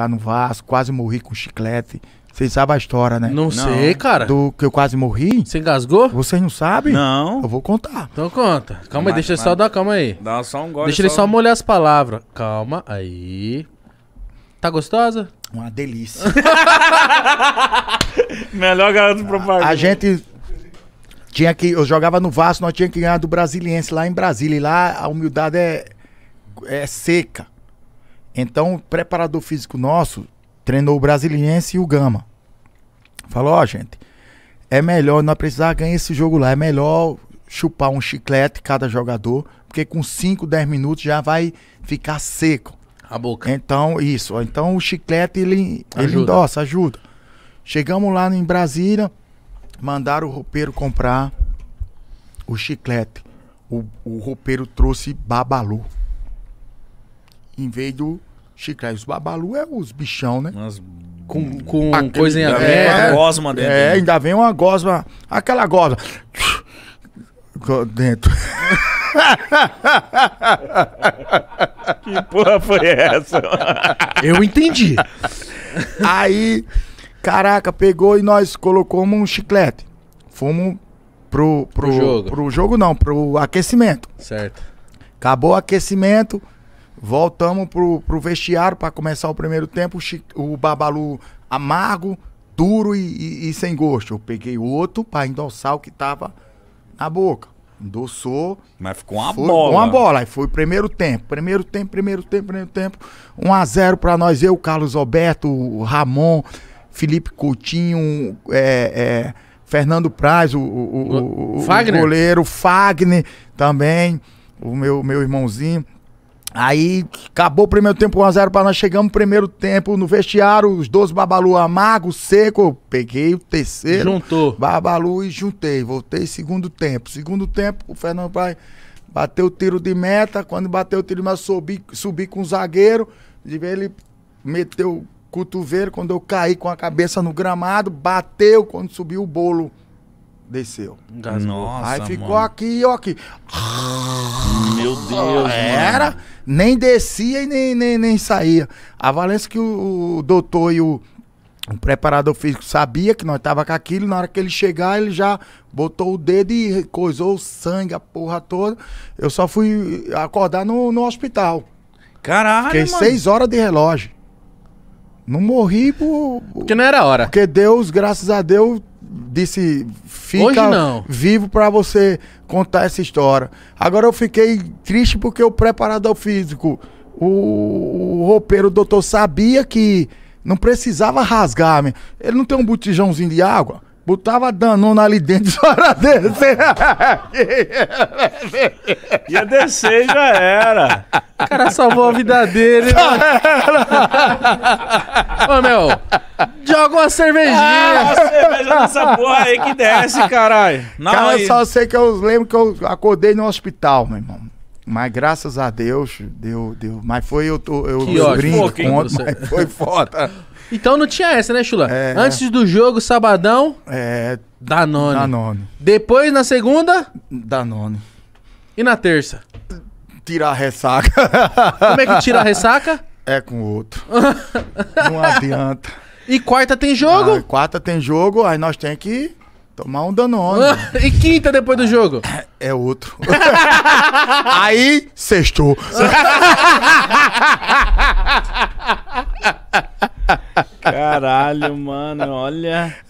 lá tá no Vasco, quase morri com chiclete. Vocês sabem a história, né? Não, não, sei, cara. Do que eu quase morri? Você engasgou? Vocês não sabem? Não. Eu vou contar. Então conta. Calma mas, aí, deixa mas... ele tá só dar calma aí. Dá só um gole. Deixa só... ele só molhar as palavras. Calma aí. Tá gostosa? Uma delícia. Melhor garoto propaganda. A gente tinha que. Eu jogava no Vasco, nós tínhamos que ganhar do Brasiliense lá em Brasília. E lá a humildade é, é seca. Então, o preparador físico nosso treinou o Brasiliense e o Gama. Falou, ó, oh, gente, é melhor não precisar ganhar esse jogo lá, é melhor chupar um chiclete cada jogador, porque com 5, 10 minutos já vai ficar seco. A boca. Então, isso. Então, o chiclete, ele, ajuda. ele endossa, ajuda. Chegamos lá em Brasília, mandaram o roupeiro comprar o chiclete. O, o roupeiro trouxe babalu. Em vez do chiclete. Os babalu é os bichão, né? Mas com, hum, com Aquele, coisa em é, é, uma gosma dentro. É, né? ainda vem uma gosma. Aquela gosma. Dentro. que porra foi essa? Eu entendi. Aí, caraca, pegou e nós colocamos um chiclete. Fomos pro, pro, pro jogo. Pro jogo não, pro aquecimento. Certo. Acabou o aquecimento. Voltamos pro, pro vestiário para começar o primeiro tempo. O, o Babalu amargo, duro e, e, e, sem gosto. Eu peguei outro para endossar o que tava na boca. Endossou. Mas ficou uma foi, bola. Uma bola. Aí foi primeiro tempo. Primeiro tempo, primeiro tempo, primeiro tempo. 1 a 0 para nós. Eu, Carlos Alberto, o Ramon, Felipe Coutinho, é, é, Fernando Praz, o, o, o, o, Fagner. o goleiro, Fagner também, o meu, meu irmãozinho. Aí acabou o primeiro tempo 1x0 para nós. Chegamos primeiro tempo no vestiário, os 12 babalu amargo, seco. Peguei o terceiro. Juntou. Babalu e juntei. Voltei segundo tempo. Segundo tempo, o Fernando Pai bateu o tiro de meta. Quando bateu o tiro de meta, subi, subi com o zagueiro. Ele meteu o cotovelo. Quando eu caí com a cabeça no gramado, bateu. Quando subiu o bolo, desceu. Nossa, Aí ficou mano. aqui ó aqui. Meu Deus. Era. Mano nem descia e nem, nem, nem saía. A Valência que o, o doutor e o, o preparador físico sabia que nós tava com aquilo, na hora que ele chegar, ele já botou o dedo e coisou o sangue, a porra toda. Eu só fui acordar no, no hospital. Caralho, Fiquei mano. seis horas de relógio. Não morri por... Porque não era hora. Porque Deus, graças a Deus, disse, fica Hoje não. vivo para você contar essa história. Agora eu fiquei triste porque o preparador físico, o, o roupeiro, o doutor, sabia que não precisava rasgar. Meu. Ele não tem um botijãozinho de água? Botava danona ali dentro só era descer. Ia descer e já era. O cara salvou a vida dele. Né? Ô, meu, Joga uma cervejinha. Ah, uma cerveja nessa porra aí que desce, caralho. Não, Cara, eu só sei que eu lembro que eu acordei no hospital, meu irmão. Mas graças a Deus, deu, deu. Mas foi eu, tô, eu, brinco Pô, conto, mas foi foda. Então não tinha essa, né, Chula? É, Antes do jogo, sabadão. É. Danone. Danone. Depois, na segunda. Danone. E na terça? Tirar a ressaca. Como é que tira a ressaca? É com outro. não adianta. E quarta tem jogo? Ah, quarta tem jogo, aí nós tem que tomar um danone. e quinta depois do jogo? É, é outro. aí, sextou. Caralho, mano, olha.